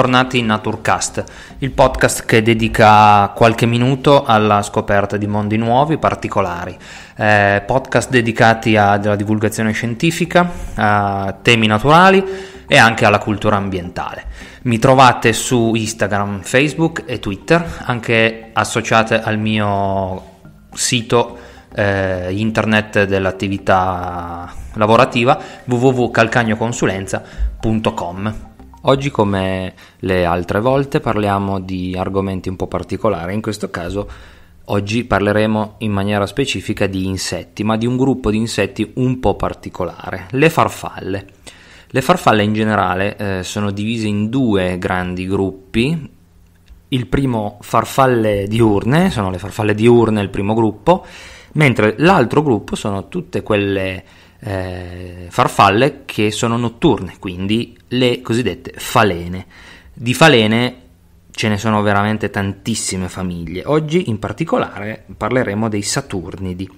bentornati in Naturcast, il podcast che dedica qualche minuto alla scoperta di mondi nuovi particolari. Eh, podcast dedicati alla divulgazione scientifica, a temi naturali e anche alla cultura ambientale. Mi trovate su Instagram, Facebook e Twitter, anche associate al mio sito eh, internet dell'attività lavorativa www.calcagnoconsulenza.com Oggi, come le altre volte, parliamo di argomenti un po' particolari. In questo caso, oggi parleremo in maniera specifica di insetti, ma di un gruppo di insetti un po' particolare, le farfalle. Le farfalle in generale eh, sono divise in due grandi gruppi. Il primo farfalle diurne, sono le farfalle diurne il primo gruppo, mentre l'altro gruppo sono tutte quelle eh, farfalle che sono notturne, quindi le cosiddette falene. Di falene ce ne sono veramente tantissime famiglie. Oggi in particolare parleremo dei Saturnidi.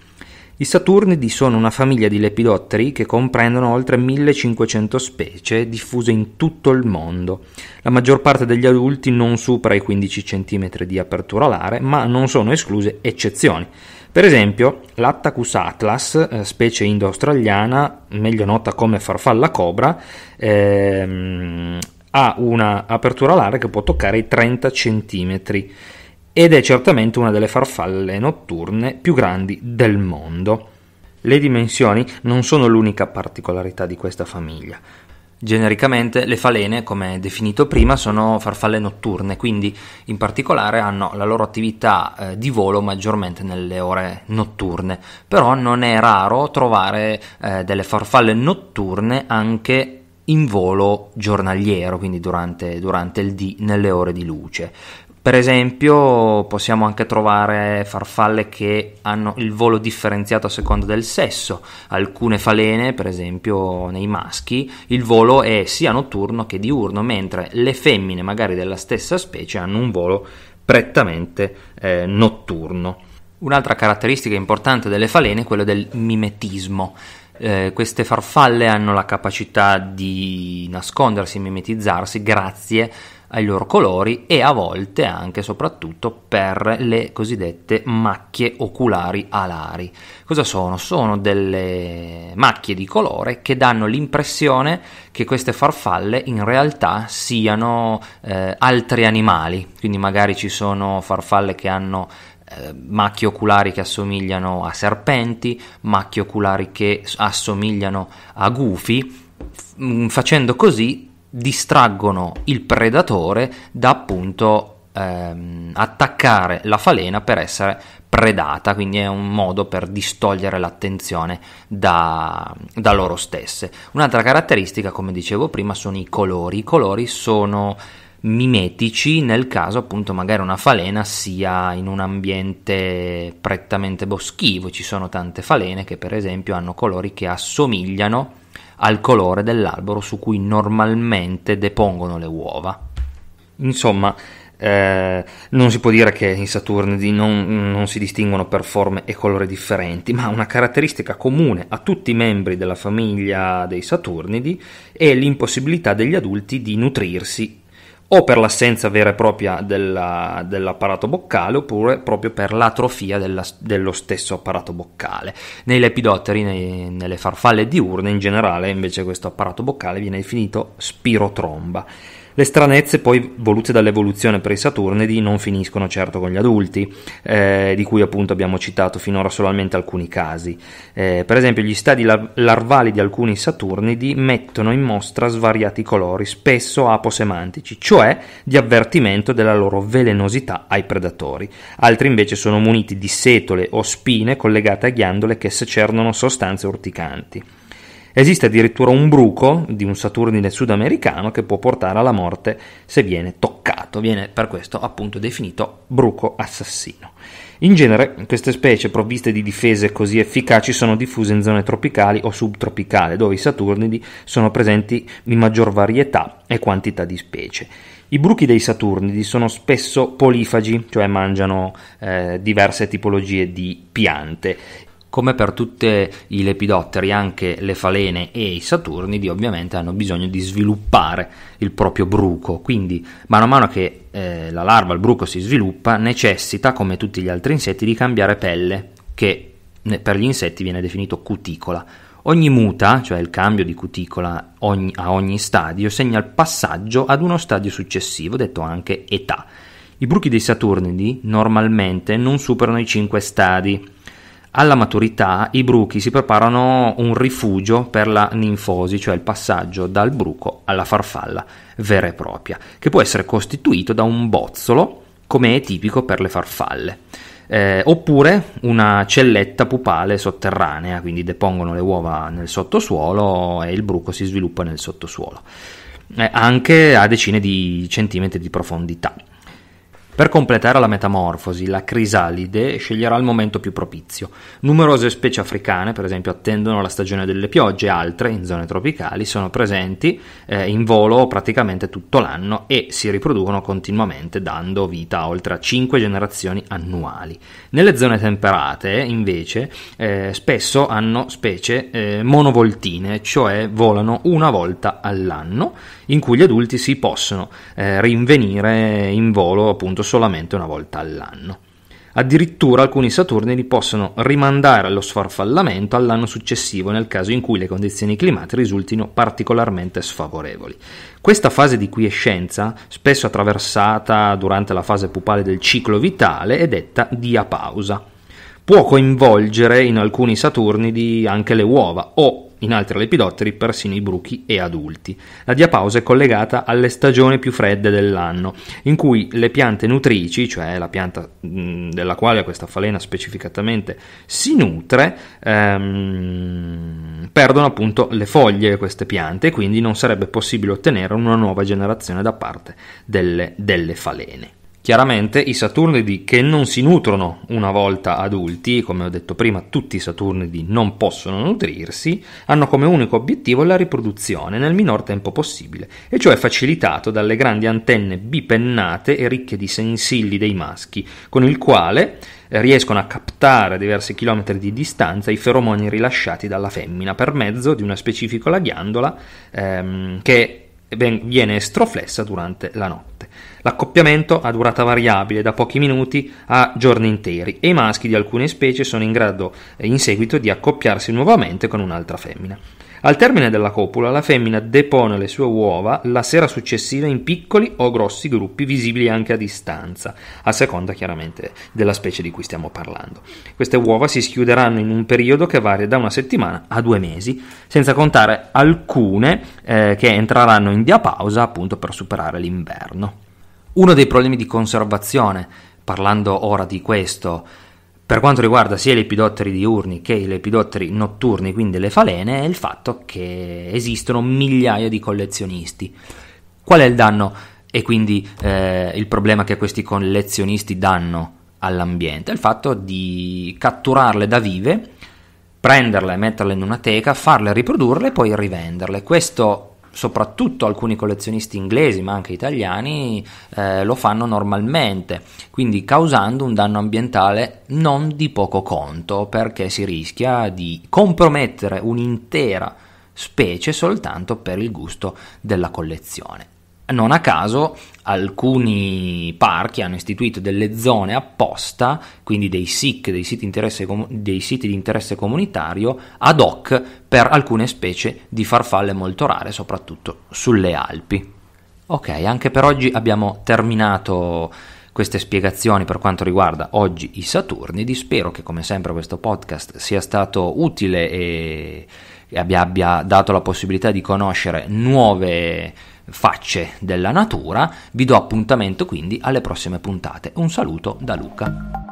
I Saturnidi sono una famiglia di lepidotteri che comprendono oltre 1500 specie diffuse in tutto il mondo. La maggior parte degli adulti non supera i 15 cm di apertura alare, ma non sono escluse eccezioni. Per esempio, l'Attacus atlas, eh, specie indo-australiana, meglio nota come farfalla cobra, ehm, ha un'apertura alare che può toccare i 30 cm ed è certamente una delle farfalle notturne più grandi del mondo. Le dimensioni non sono l'unica particolarità di questa famiglia. Genericamente le falene, come definito prima, sono farfalle notturne, quindi in particolare hanno la loro attività eh, di volo maggiormente nelle ore notturne, però non è raro trovare eh, delle farfalle notturne anche in volo giornaliero, quindi durante, durante il D nelle ore di luce. Per esempio possiamo anche trovare farfalle che hanno il volo differenziato a seconda del sesso, alcune falene per esempio nei maschi il volo è sia notturno che diurno, mentre le femmine magari della stessa specie hanno un volo prettamente eh, notturno. Un'altra caratteristica importante delle falene è quella del mimetismo. Eh, queste farfalle hanno la capacità di nascondersi, e mimetizzarsi grazie ai loro colori e a volte anche e soprattutto per le cosiddette macchie oculari alari. Cosa sono? Sono delle macchie di colore che danno l'impressione che queste farfalle in realtà siano eh, altri animali, quindi magari ci sono farfalle che hanno eh, macchie oculari che assomigliano a serpenti, macchie oculari che assomigliano a gufi, f- mm, facendo così distraggono il predatore da appunto ehm, attaccare la falena per essere predata, quindi è un modo per distogliere l'attenzione da, da, loro stesse. Un'altra caratteristica, come dicevo prima, sono i colori. I colori sono mimetici nel caso appunto magari una falena sia in un ambiente prettamente boschivo. Ci sono tante falene che per esempio hanno colori che assomigliano al colore dell'albero su cui normalmente depongono le uova. Insomma, eh, non si può dire che in Saturnidi non, non si distinguono per forme e colori differenti, ma una caratteristica comune a tutti i membri della famiglia dei Saturnidi è l'impossibilità degli adulti di nutrirsi o per l'assenza vera e propria della, dell'apparato boccale oppure proprio per l'atrofia della, dello stesso apparato boccale. Nei lepidotteri, nei, nelle farfalle diurne in generale, invece questo apparato boccale viene definito spirotromba. Le stranezze poi volute dall'evoluzione per i Saturnidi non finiscono certo con gli adulti, eh, di cui appunto abbiamo citato finora solamente alcuni casi. Eh, per esempio gli stadi larvali di alcuni Saturnidi mettono in mostra svariati colori, spesso aposemantici, cioè di avvertimento della loro velenosità ai predatori. Altri invece sono muniti di setole o spine collegate a ghiandole che secernono sostanze urticanti. Esiste addirittura un bruco di un Saturnine sudamericano che può portare alla morte se viene toccato, viene per questo appunto definito bruco assassino. In genere queste specie provviste di difese così efficaci sono diffuse in zone tropicali o subtropicali dove i Saturnidi sono presenti in maggior varietà e quantità di specie. I bruchi dei Saturnidi sono spesso polifagi, cioè mangiano eh, diverse tipologie di piante. Come per tutti i lepidotteri, anche le falene e i saturnidi ovviamente hanno bisogno di sviluppare il proprio bruco, quindi mano a mano che eh, la larva, il bruco si sviluppa, necessita, come tutti gli altri insetti, di cambiare pelle, che per gli insetti viene definito cuticola. Ogni muta, cioè il cambio di cuticola ogni, a ogni stadio, segna il passaggio ad uno stadio successivo, detto anche età. I bruchi dei Saturnidi normalmente non superano i 5 stadi, alla maturità i bruchi si preparano un rifugio per la ninfosi, cioè il passaggio dal bruco alla farfalla vera e propria, che può essere costituito da un bozzolo, come è tipico per le farfalle. Eh, oppure una celletta pupale sotterranea, quindi depongono le uova nel sottosuolo e il bruco si sviluppa nel sottosuolo, eh, anche a decine di centimetri di profondità. Per completare la metamorfosi, la crisalide sceglierà il momento più propizio. Numerose specie africane, per esempio, attendono la stagione delle piogge, altre, in zone tropicali, sono presenti eh, in volo praticamente tutto l'anno e si riproducono continuamente, dando vita a oltre 5 generazioni annuali. Nelle zone temperate, invece, eh, spesso hanno specie eh, monovoltine, cioè volano una volta all'anno, in cui gli adulti si possono eh, rinvenire in volo appunto solamente una volta all'anno. Addirittura alcuni Saturnini possono rimandare lo sfarfallamento all'anno successivo nel caso in cui le condizioni climatiche risultino particolarmente sfavorevoli. Questa fase di quiescenza, spesso attraversata durante la fase pupale del ciclo vitale, è detta diapausa. Può coinvolgere in alcuni Saturnidi anche le uova o in altri lepidotteri persino i bruchi e adulti. La diapausa è collegata alle stagioni più fredde dell'anno, in cui le piante nutrici, cioè la pianta della quale questa falena specificatamente si nutre, ehm, perdono appunto le foglie di queste piante e quindi non sarebbe possibile ottenere una nuova generazione da parte delle, delle falene. Chiaramente i Saturnidi che non si nutrono una volta adulti, come ho detto prima, tutti i Saturnidi non possono nutrirsi, hanno come unico obiettivo la riproduzione nel minor tempo possibile, e ciò è facilitato dalle grandi antenne bipennate e ricche di sensilli dei maschi, con il quale riescono a captare a diversi chilometri di distanza i feromoni rilasciati dalla femmina per mezzo di una specifica ghiandola ehm, che viene estroflessa durante la notte. L'accoppiamento ha durata variabile da pochi minuti a giorni interi e i maschi di alcune specie sono in grado eh, in seguito di accoppiarsi nuovamente con un'altra femmina. Al termine della copula, la femmina depone le sue uova la sera successiva in piccoli o grossi gruppi visibili anche a distanza, a seconda chiaramente della specie di cui stiamo parlando. Queste uova si schiuderanno in un periodo che varia da una settimana a due mesi, senza contare alcune eh, che entreranno in diapausa appunto per superare l'inverno. Uno dei problemi di conservazione, parlando ora di questo, per quanto riguarda sia i lepidotteri diurni che i lepidotteri notturni, quindi le falene, è il fatto che esistono migliaia di collezionisti. Qual è il danno e quindi eh, il problema che questi collezionisti danno all'ambiente? È il fatto di catturarle da vive, prenderle, metterle in una teca, farle riprodurle e poi rivenderle. Questo soprattutto alcuni collezionisti inglesi ma anche italiani eh, lo fanno normalmente, quindi causando un danno ambientale non di poco conto perché si rischia di compromettere un'intera specie soltanto per il gusto della collezione. Non a caso alcuni parchi hanno istituito delle zone apposta, quindi dei SIC, dei siti, dei siti, di interesse comunitario, ad hoc per alcune specie di farfalle molto rare, soprattutto sulle Alpi. Ok, anche per oggi abbiamo terminato queste spiegazioni per quanto riguarda oggi i Saturnidi. Spero che come sempre questo podcast sia stato utile e abbia, abbia dato la possibilità di conoscere nuove facce della natura. Vi do appuntamento quindi alle prossime puntate. Un saluto da Luca.